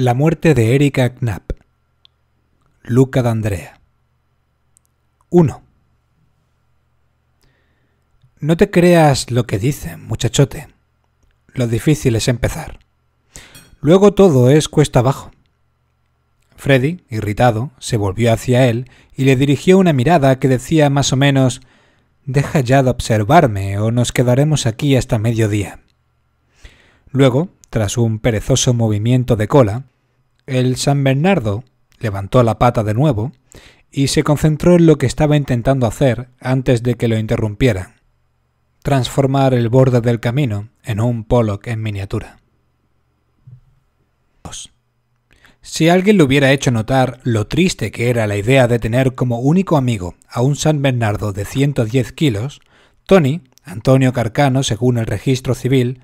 La muerte de Erika Knapp. Luca D'Andrea. 1. No te creas lo que dicen, muchachote. Lo difícil es empezar. Luego todo es cuesta abajo. Freddy, irritado, se volvió hacia él y le dirigió una mirada que decía más o menos Deja ya de observarme o nos quedaremos aquí hasta mediodía. Luego, tras un perezoso movimiento de cola, el San Bernardo levantó la pata de nuevo y se concentró en lo que estaba intentando hacer antes de que lo interrumpieran. Transformar el borde del camino en un Pollock en miniatura. Si alguien le hubiera hecho notar lo triste que era la idea de tener como único amigo a un San Bernardo de 110 kilos, Tony, Antonio Carcano, según el registro civil,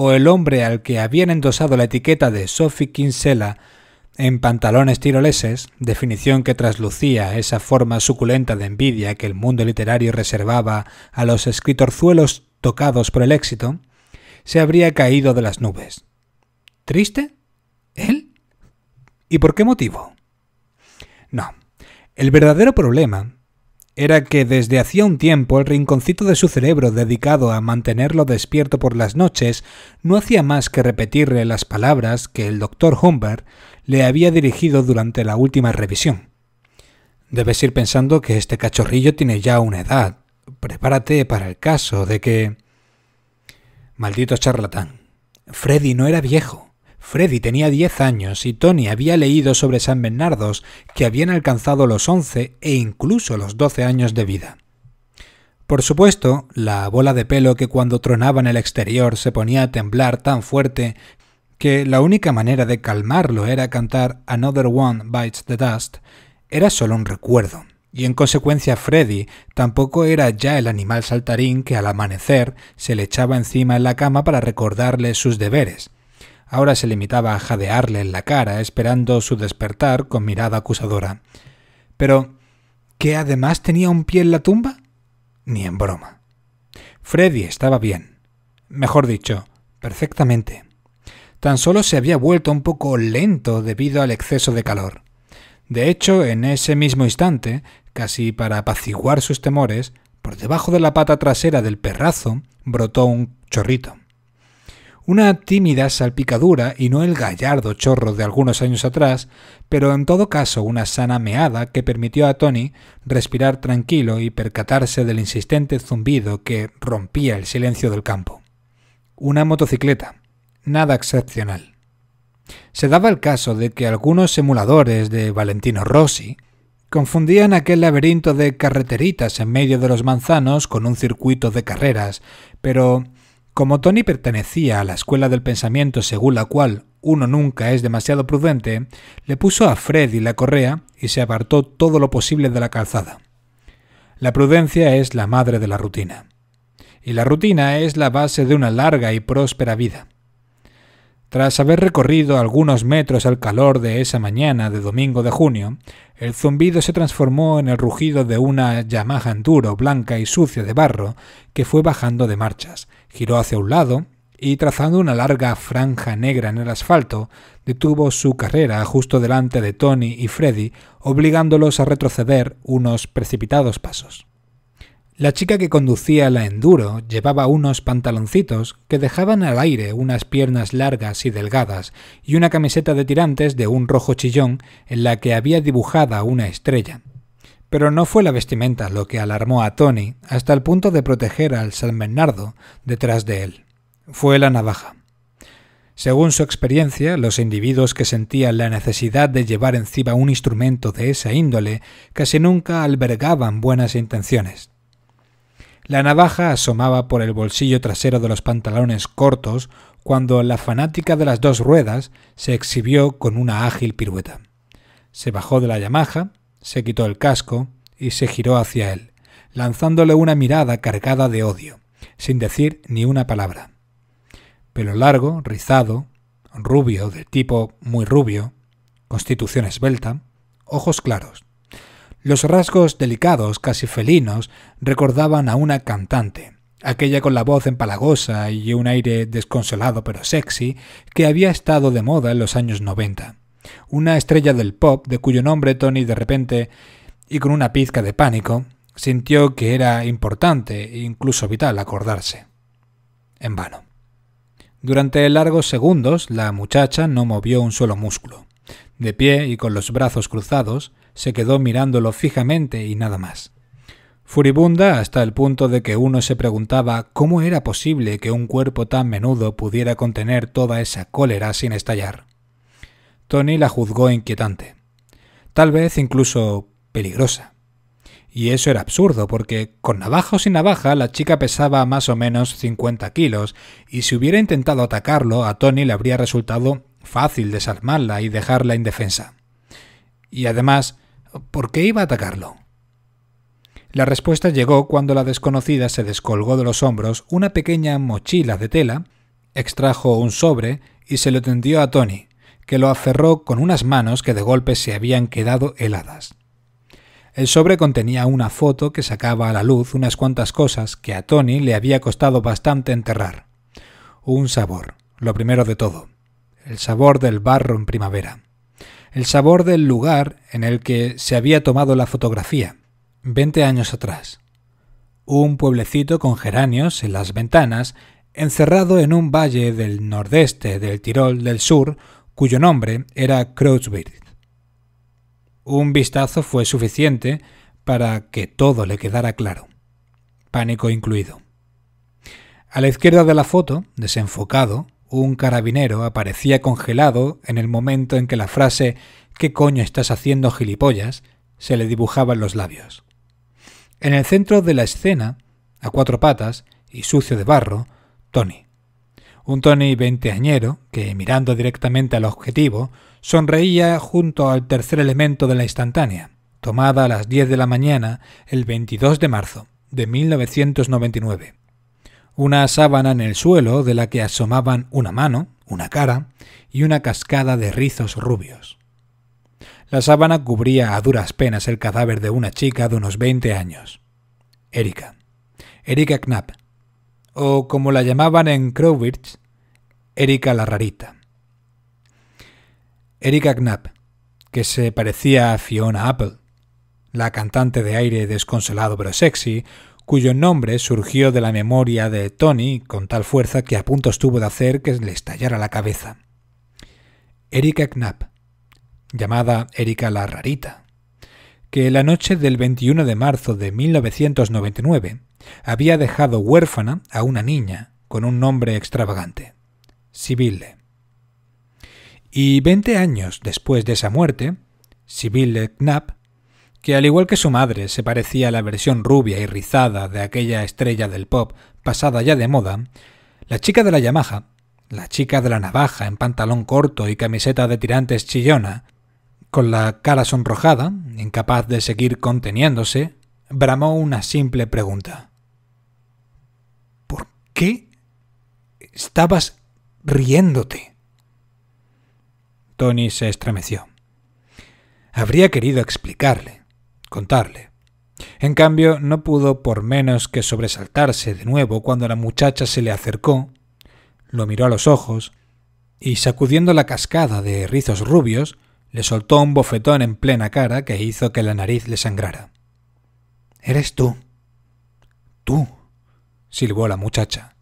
o el hombre al que habían endosado la etiqueta de Sophie Kinsella en pantalones tiroleses, definición que traslucía esa forma suculenta de envidia que el mundo literario reservaba a los escritorzuelos tocados por el éxito, se habría caído de las nubes. ¿Triste? ¿Él? ¿Y por qué motivo? No. El verdadero problema era que desde hacía un tiempo el rinconcito de su cerebro dedicado a mantenerlo despierto por las noches no hacía más que repetirle las palabras que el doctor Humbert le había dirigido durante la última revisión. Debes ir pensando que este cachorrillo tiene ya una edad. Prepárate para el caso de que... Maldito charlatán. Freddy no era viejo. Freddy tenía 10 años y Tony había leído sobre San Bernardos que habían alcanzado los 11 e incluso los 12 años de vida. Por supuesto, la bola de pelo que cuando tronaba en el exterior se ponía a temblar tan fuerte que la única manera de calmarlo era cantar Another One Bites the Dust era solo un recuerdo, y en consecuencia Freddy tampoco era ya el animal saltarín que al amanecer se le echaba encima en la cama para recordarle sus deberes, ahora se limitaba a jadearle en la cara, esperando su despertar con mirada acusadora. Pero, ¿qué además tenía un pie en la tumba? Ni en broma. Freddy estaba bien. Mejor dicho, perfectamente. Tan solo se había vuelto un poco lento debido al exceso de calor. De hecho, en ese mismo instante, casi para apaciguar sus temores, por debajo de la pata trasera del perrazo brotó un chorrito. Una tímida salpicadura y no el gallardo chorro de algunos años atrás, pero en todo caso una sana meada que permitió a Tony respirar tranquilo y percatarse del insistente zumbido que rompía el silencio del campo. Una motocicleta. Nada excepcional. Se daba el caso de que algunos emuladores de Valentino Rossi confundían aquel laberinto de carreteritas en medio de los manzanos con un circuito de carreras, pero como Tony pertenecía a la escuela del pensamiento según la cual uno nunca es demasiado prudente, le puso a Freddy la correa y se apartó todo lo posible de la calzada. La prudencia es la madre de la rutina. Y la rutina es la base de una larga y próspera vida. Tras haber recorrido algunos metros al calor de esa mañana de domingo de junio, el zumbido se transformó en el rugido de una Yamaha enduro blanca y sucia de barro que fue bajando de marchas, giró hacia un lado y trazando una larga franja negra en el asfalto, detuvo su carrera justo delante de Tony y Freddy, obligándolos a retroceder unos precipitados pasos. La chica que conducía la enduro llevaba unos pantaloncitos que dejaban al aire unas piernas largas y delgadas y una camiseta de tirantes de un rojo chillón en la que había dibujada una estrella. Pero no fue la vestimenta lo que alarmó a Tony hasta el punto de proteger al San Bernardo detrás de él. Fue la navaja. Según su experiencia, los individuos que sentían la necesidad de llevar encima un instrumento de esa índole casi nunca albergaban buenas intenciones. La navaja asomaba por el bolsillo trasero de los pantalones cortos cuando la fanática de las dos ruedas se exhibió con una ágil pirueta. Se bajó de la Yamaha, se quitó el casco y se giró hacia él, lanzándole una mirada cargada de odio, sin decir ni una palabra. Pelo largo, rizado, rubio, de tipo muy rubio, constitución esbelta, ojos claros. Los rasgos delicados, casi felinos, recordaban a una cantante, aquella con la voz empalagosa y un aire desconsolado pero sexy, que había estado de moda en los años 90. Una estrella del pop, de cuyo nombre Tony de repente, y con una pizca de pánico, sintió que era importante e incluso vital acordarse. En vano. Durante largos segundos la muchacha no movió un solo músculo. De pie y con los brazos cruzados, se quedó mirándolo fijamente y nada más. Furibunda hasta el punto de que uno se preguntaba cómo era posible que un cuerpo tan menudo pudiera contener toda esa cólera sin estallar. Tony la juzgó inquietante, tal vez incluso peligrosa. Y eso era absurdo, porque con navaja o sin navaja la chica pesaba más o menos 50 kilos, y si hubiera intentado atacarlo, a Tony le habría resultado Fácil desarmarla y dejarla indefensa. Y además, ¿por qué iba a atacarlo? La respuesta llegó cuando la desconocida se descolgó de los hombros una pequeña mochila de tela, extrajo un sobre y se lo tendió a Tony, que lo aferró con unas manos que de golpe se habían quedado heladas. El sobre contenía una foto que sacaba a la luz unas cuantas cosas que a Tony le había costado bastante enterrar. Un sabor, lo primero de todo el sabor del barro en primavera, el sabor del lugar en el que se había tomado la fotografía, 20 años atrás. Un pueblecito con geranios en las ventanas, encerrado en un valle del nordeste del Tirol del Sur, cuyo nombre era Kreuzberg. Un vistazo fue suficiente para que todo le quedara claro, pánico incluido. A la izquierda de la foto, desenfocado, un carabinero aparecía congelado en el momento en que la frase ¿Qué coño estás haciendo gilipollas? se le dibujaba en los labios. En el centro de la escena, a cuatro patas y sucio de barro, Tony. Un Tony veinteañero que, mirando directamente al objetivo, sonreía junto al tercer elemento de la instantánea, tomada a las 10 de la mañana el 22 de marzo de 1999 una sábana en el suelo de la que asomaban una mano, una cara y una cascada de rizos rubios. La sábana cubría a duras penas el cadáver de una chica de unos 20 años. Erika. Erika Knapp. O como la llamaban en Crowbridge, Erika la rarita. Erika Knapp, que se parecía a Fiona Apple, la cantante de aire desconsolado pero sexy, cuyo nombre surgió de la memoria de Tony con tal fuerza que a punto estuvo de hacer que le estallara la cabeza. Erika Knapp, llamada Erika la Rarita, que la noche del 21 de marzo de 1999 había dejado huérfana a una niña con un nombre extravagante, Sibille. Y 20 años después de esa muerte, Sibille Knapp que al igual que su madre se parecía a la versión rubia y rizada de aquella estrella del pop pasada ya de moda, la chica de la Yamaha, la chica de la navaja en pantalón corto y camiseta de tirantes chillona, con la cara sonrojada, incapaz de seguir conteniéndose, bramó una simple pregunta. ¿Por qué estabas riéndote? Tony se estremeció. Habría querido explicarle, contarle. En cambio, no pudo por menos que sobresaltarse de nuevo cuando la muchacha se le acercó, lo miró a los ojos y, sacudiendo la cascada de rizos rubios, le soltó un bofetón en plena cara que hizo que la nariz le sangrara. Eres tú. Tú, silbó la muchacha.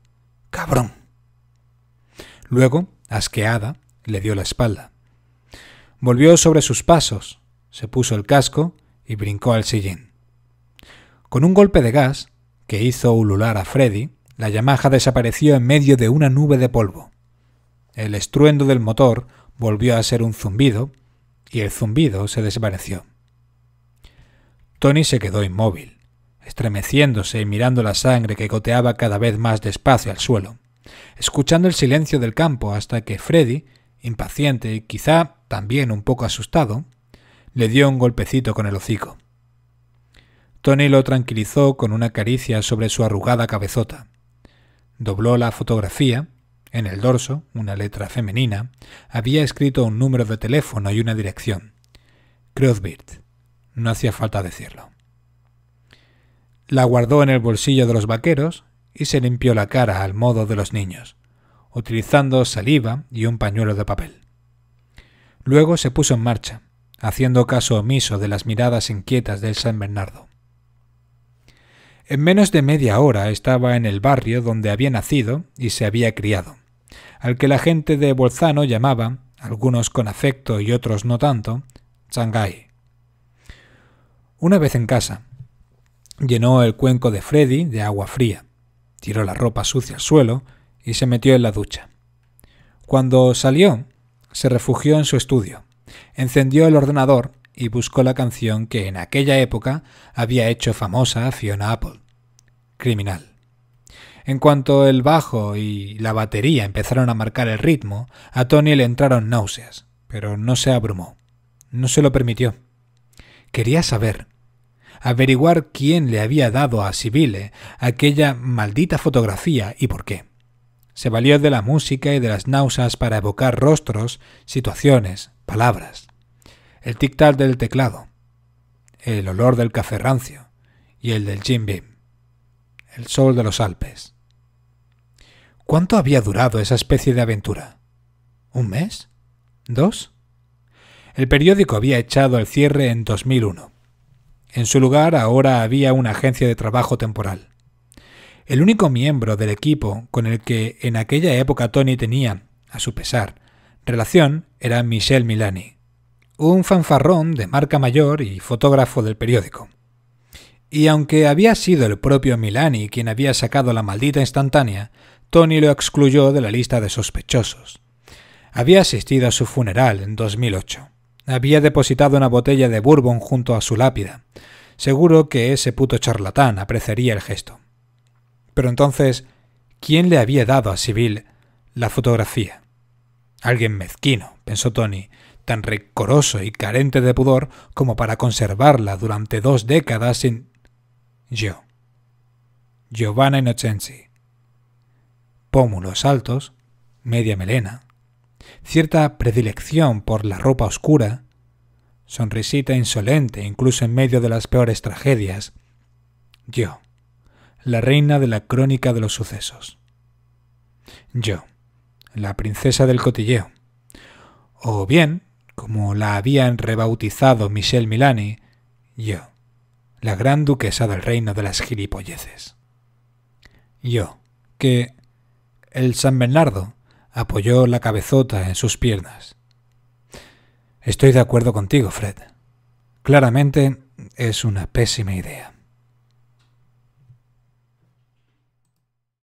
Cabrón. Luego, asqueada, le dio la espalda. Volvió sobre sus pasos, se puso el casco y brincó al sillín. Con un golpe de gas, que hizo ulular a Freddy, la Yamaha desapareció en medio de una nube de polvo. El estruendo del motor volvió a ser un zumbido, y el zumbido se desapareció. Tony se quedó inmóvil, estremeciéndose y mirando la sangre que goteaba cada vez más despacio al suelo, escuchando el silencio del campo hasta que Freddy, impaciente y quizá también un poco asustado, le dio un golpecito con el hocico. Tony lo tranquilizó con una caricia sobre su arrugada cabezota. Dobló la fotografía. En el dorso, una letra femenina, había escrito un número de teléfono y una dirección. Crosbird. No hacía falta decirlo. La guardó en el bolsillo de los vaqueros y se limpió la cara al modo de los niños, utilizando saliva y un pañuelo de papel. Luego se puso en marcha, haciendo caso omiso de las miradas inquietas del San Bernardo. En menos de media hora estaba en el barrio donde había nacido y se había criado, al que la gente de Bolzano llamaba, algunos con afecto y otros no tanto, Shanghai. Una vez en casa, llenó el cuenco de Freddy de agua fría, tiró la ropa sucia al suelo y se metió en la ducha. Cuando salió, se refugió en su estudio, Encendió el ordenador y buscó la canción que en aquella época había hecho famosa Fiona Apple, Criminal. En cuanto el bajo y la batería empezaron a marcar el ritmo, a Tony le entraron náuseas, pero no se abrumó. No se lo permitió. Quería saber, averiguar quién le había dado a Sibylle aquella maldita fotografía y por qué se valió de la música y de las náuseas para evocar rostros, situaciones, palabras. El tic-tac del teclado, el olor del café rancio y el del Jim Beam, el sol de los Alpes. ¿Cuánto había durado esa especie de aventura? ¿Un mes? ¿Dos? El periódico había echado el cierre en 2001. En su lugar ahora había una agencia de trabajo temporal. El único miembro del equipo con el que en aquella época Tony tenía, a su pesar, relación era Michel Milani, un fanfarrón de marca mayor y fotógrafo del periódico. Y aunque había sido el propio Milani quien había sacado la maldita instantánea, Tony lo excluyó de la lista de sospechosos. Había asistido a su funeral en 2008. Había depositado una botella de bourbon junto a su lápida. Seguro que ese puto charlatán apreciaría el gesto. Pero entonces, ¿quién le había dado a Sibyl la fotografía? Alguien mezquino, pensó Tony, tan recoroso y carente de pudor como para conservarla durante dos décadas sin... Yo. Giovanna Innocenzi. Pómulos altos, media melena, cierta predilección por la ropa oscura, sonrisita insolente incluso en medio de las peores tragedias. Yo la reina de la crónica de los sucesos. Yo, la princesa del cotilleo. O bien, como la habían rebautizado Michel Milani, yo, la gran duquesa del reino de las gilipolleces. Yo, que el San Bernardo apoyó la cabezota en sus piernas. Estoy de acuerdo contigo, Fred. Claramente es una pésima idea.